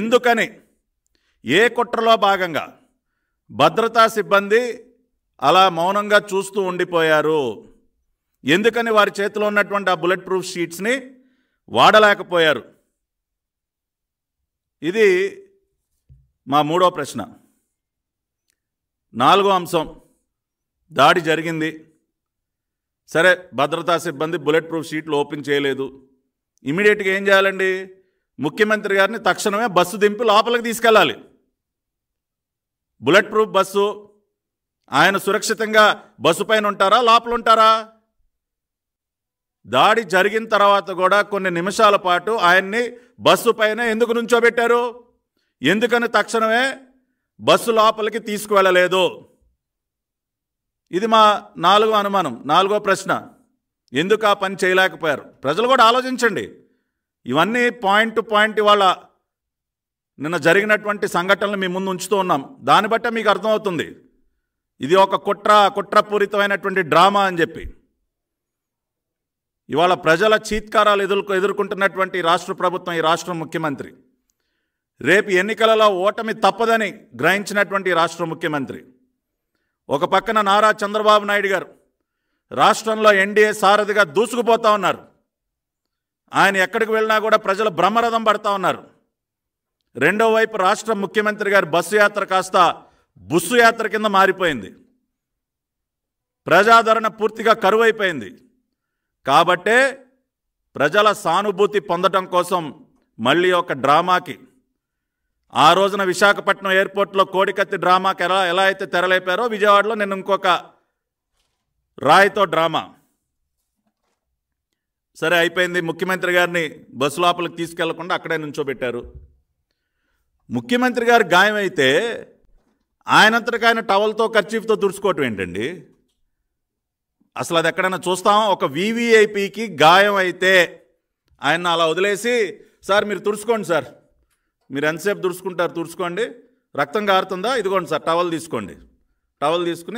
ఎందుకని ఏ కుట్రలో భాగంగా భద్రతా సిబ్బంది అలా మౌనంగా చూస్తూ ఉండిపోయారు ఎందుకని వారి చేతిలో ఉన్నటువంటి ఆ బుల్లెట్ ప్రూఫ్ షీట్స్ని వాడలేకపోయారు ఇది మా మూడో ప్రశ్న నాలుగో అంశం దాడి జరిగింది సరే భద్రతా సిబ్బంది బుల్లెట్ ప్రూఫ్ షీట్లు ఓపెన్ చేయలేదు ఇమీడియట్గా ఏం చేయాలండి ముఖ్యమంత్రి గారిని తక్షణమే బస్సు దింపి లోపలికి తీసుకెళ్ళాలి బుల్లెట్ ప్రూఫ్ బస్సు ఆయన సురక్షితంగా బస్సు పైన ఉంటారా లోపల ఉంటారా దాడి జరిగిన తర్వాత కూడా కొన్ని నిమిషాల పాటు ఆయన్ని బస్సు పైన ఎందుకు నుంచోబెట్టారు ఎందుకని తక్షణమే బస్సు లోపలికి తీసుకువెళ్ళలేదు ఇది మా నాలుగో అనుమానం నాలుగో ప్రశ్న ఎందుకు ఆ పని చేయలేకపోయారు ప్రజలు కూడా ఆలోచించండి ఇవన్నీ పాయింట్ టు పాయింట్ ఇవాళ నిన్న జరిగినటువంటి సంఘటనలు మీ ముందు ఉంచుతూ ఉన్నాం దాన్ని బట్టే మీకు అర్థమవుతుంది ఇది ఒక కుట్ర కుట్రపూరితమైనటువంటి డ్రామా అని చెప్పి ఇవాళ ప్రజల చీత్కారాలు ఎదుర్కొ ఎదుర్కొంటున్నటువంటి రాష్ట్ర ప్రభుత్వం ఈ రాష్ట్ర ముఖ్యమంత్రి రేపు ఎన్నికలలో ఓటమి తప్పదని గ్రహించినటువంటి రాష్ట్ర ముఖ్యమంత్రి ఒక పక్కన నారా చంద్రబాబు నాయుడు గారు రాష్ట్రంలో ఎన్డీఏ సారథిగా దూసుకుపోతా ఉన్నారు ఆయన ఎక్కడికి వెళ్ళినా కూడా ప్రజలు బ్రహ్మరథం పడతా ఉన్నారు రెండో వైపు రాష్ట్ర ముఖ్యమంత్రి గారి బస్సు యాత్ర కాస్త బుస్సు యాత్ర కింద మారిపోయింది ప్రజాదరణ పూర్తిగా కరువైపోయింది కాబట్టే ప్రజల సానుభూతి పొందటం కోసం మళ్ళీ ఒక డ్రామాకి ఆ రోజున విశాఖపట్నం ఎయిర్పోర్ట్లో కోడికత్తి డ్రామాకి ఎలా ఎలా అయితే తెరలేపారో విజయవాడలో నేను ఇంకొక రాయితో డ్రామా సరే అయిపోయింది ముఖ్యమంత్రి గారిని బస్సు లోపలికి తీసుకెళ్లకుండా అక్కడే నుంచోబెట్టారు ముఖ్యమంత్రి గారు గాయమైతే ఆయనంతటికి ఆయన టవల్తో ఖర్చీఫ్తో తుడుచుకోవటం ఏంటండి అసలు అది ఎక్కడైనా చూస్తాం ఒక వీవీఐపీకి గాయం అయితే ఆయన అలా వదిలేసి సార్ మీరు తుడుచుకోండి సార్ మీరు ఎంతసేపు తుడుచుకుంటారు తుడుచుకోండి రక్తం కారుతుందా ఇదిగోండి సార్ టవల్ తీసుకోండి టవల్ తీసుకుని